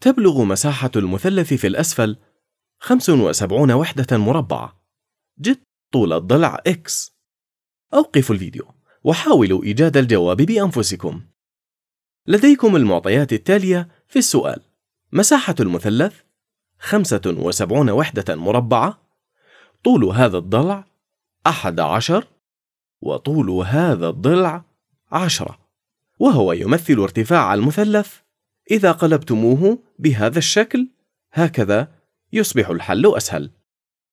تبلغ مساحة المثلث في الأسفل 75 وحدة مربعة جد طول الضلع X أوقفوا الفيديو وحاولوا إيجاد الجواب بأنفسكم لديكم المعطيات التالية في السؤال مساحة المثلث 75 وحدة مربعة طول هذا الضلع 11 وطول هذا الضلع 10 وهو يمثل ارتفاع المثلث إذا قلبتموه بهذا الشكل هكذا يصبح الحل أسهل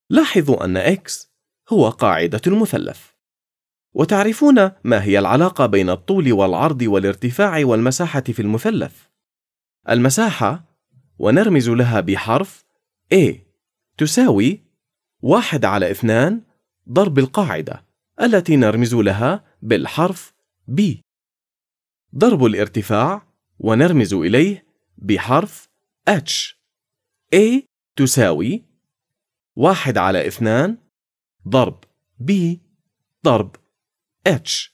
لاحظوا أن x هو قاعدة المثلث وتعرفون ما هي العلاقة بين الطول والعرض والارتفاع والمساحة في المثلث المساحة ونرمز لها بحرف A تساوي 1 على 2 ضرب القاعدة التي نرمز لها بالحرف B ضرب الارتفاع ونرمز إليه بحرف H A تساوي واحد على اثنان ضرب B ضرب H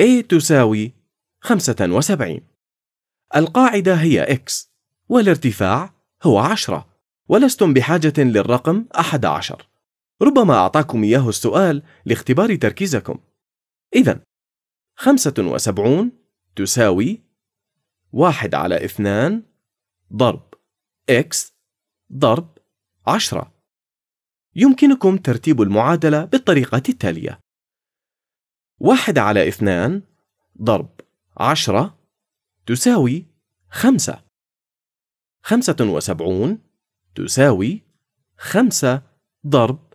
A تساوي 75 القاعدة هي X والارتفاع هو 10 ولستم بحاجة للرقم 11 ربما أعطاكم إياه السؤال لاختبار تركيزكم إذا 75 تساوي واحد على اثنان ضرب x ضرب عشرة يمكنكم ترتيب المعادلة بالطريقة التالية واحد على اثنان ضرب عشرة تساوي خمسة خمسة وسبعون تساوي خمسة ضرب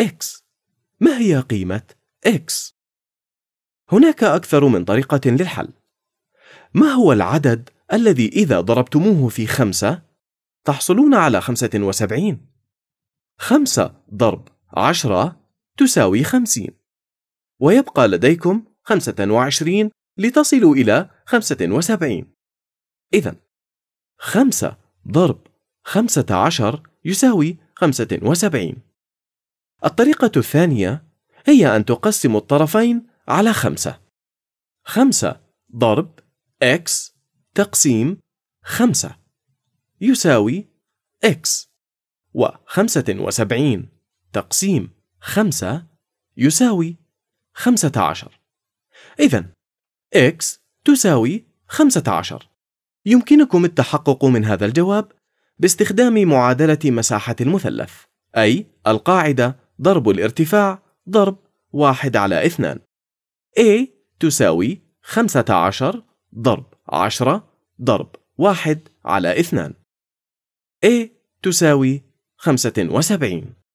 x ما هي قيمة x؟ هناك أكثر من طريقة للحل ما هو العدد الذي إذا ضربتموه في خمسة تحصلون على خمسة وسبعين؟ خمسة ضرب عشرة تساوي خمسين ويبقى لديكم خمسة وعشرين لتصلوا إلى خمسة وسبعين إذن خمسة ضرب خمسة عشر يساوي خمسة وسبعين الطريقة الثانية هي أن تقسم الطرفين على خمسة خمسة ضرب x تقسيم خمسة يساوي x وخمسة وسبعين تقسيم خمسة يساوي خمسة عشر إذا x تساوي خمسة عشر يمكنكم التحقق من هذا الجواب باستخدام معادلة مساحة المثلث أي القاعدة ضرب الارتفاع ضرب واحد على اثنان A تساوي خمسة عشر ضرب عشرة ضرب واحد على اثنان A تساوي خمسة وسبعين